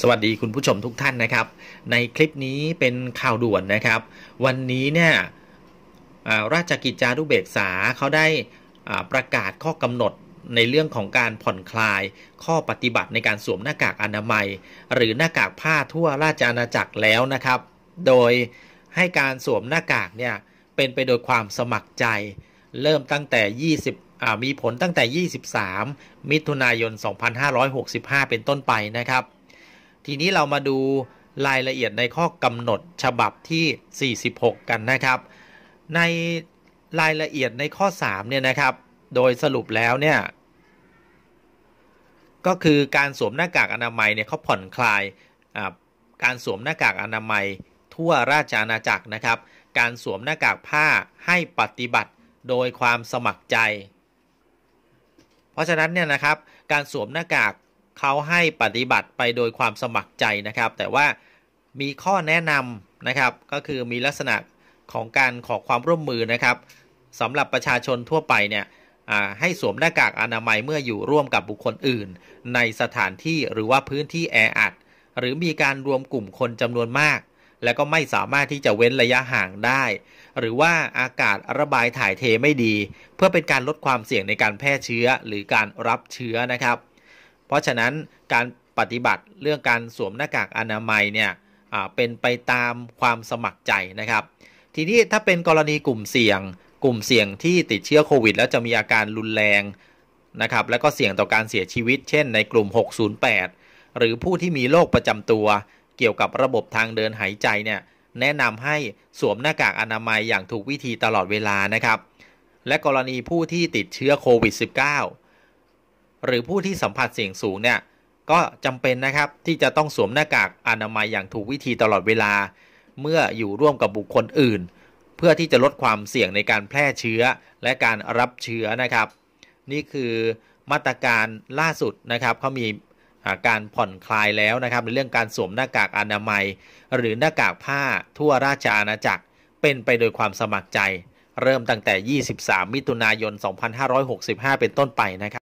สวัสดีคุณผู้ชมทุกท่านนะครับ ในคลิปนี้เป็นข่าวด่วนนะครับ วันนี้เนี่ยราชกิจจานุเบกษาเขาได้ประกาศข้อกำหนดในเรื่องของการผ่อนคลายข้อปฏิบัติในการสวมหน้ากากอนามัย หรือหน้ากากผ้าทั่วราชอาณาจักรแล้วนะครับ โดยให้การสวมหน้ากากเนี่ยเป็นไปโดยความสมัครใจ เริ่มตั้งแต่ 20มีผลตั้งแต่ 23 มิถุนายน 2565 เป็นต้นไปนะครับทีนี้เรามาดูรายละเอียดในข้อกำหนดฉบับที่ 46 กันนะครับ ในรายละเอียดในข้อ 3 เนี่ย นะครับ โดยสรุปแล้วเนี่ย ก็คือการสวมหน้ากากอนามัยเนี่ยเขาผ่อนคลายการสวมหน้ากากอนามัยทั่วราชอาณาจักรนะครับการสวมหน้ากากผ้าให้ปฏิบัติโดยความสมัครใจ เพราะฉะนั้นเนี่ยนะครับการสวมหน้ากากเขาให้ปฏิบัติไปโดยความสมัครใจนะครับ แต่ว่ามีข้อแนะนำนะครับก็คือมีลักษณะของการขอความร่วมมือนะครับสำหรับประชาชนทั่วไปเนี่ยให้สวมหน้ากากอนามัยเมื่ออยู่ร่วมกับบุคคลอื่น ในสถานที่หรือว่าพื้นที่แออัดหรือมีการรวมกลุ่มคนจำนวนมาก และก็ไม่สามารถที่จะเว้นระยะห่างได้ หรือว่าอากาศระบายถ่ายเทไม่ดี เพื่อเป็นการลดความเสี่ยงในการแพร่เชื้อ หรือการรับเชื้อนะครับเพราะฉะนั้นการปฏิบัติเรื่องการสวมหน้ากากอนามัยเนี่ยเป็นไปตามความสมัครใจนะครับ ทีนี้ถ้าเป็นกรณีกลุ่มเสี่ยง กลุ่มเสี่ยงที่ติดเชื้อโควิดแล้วจะมีอาการรุนแรงนะครับแล้วก็เสี่ยงต่อการเสียชีวิต เช่นในกลุ่ม 608 หรือผู้ที่มีโรคประจำตัว เกี่ยวกับระบบทางเดินหายใจเนี่ยแนะนำให้สวมหน้ากากอนามัยอย่างถูกวิธีตลอดเวลานะครับและกรณีผู้ที่ติดเชื้อโควิด -19 หรือผู้ที่สัมผัสเสี่ยงสูงเนี่ยก็จำเป็นนะครับที่จะต้องสวมหน้ากากอนามัยอย่างถูกวิธีตลอดเวลา เมื่ออยู่ร่วมกับบุคคลอื่น เพื่อที่จะลดความเสี่ยงในการแพร่เชื้อและการรับเชื้อนะครับ นี่คือมาตรการล่าสุดนะครับเขามีการผ่อนคลายแล้วนะครับในเรื่องการสวมหน้ากากอนามัย หรือหน้ากากผ้าทั่วราชอาณาจักรเป็นไปโดยความสมัครใจ เริ่มตั้งแต่ 23 มิถุนายน 2565 เป็นต้นไปนะครับ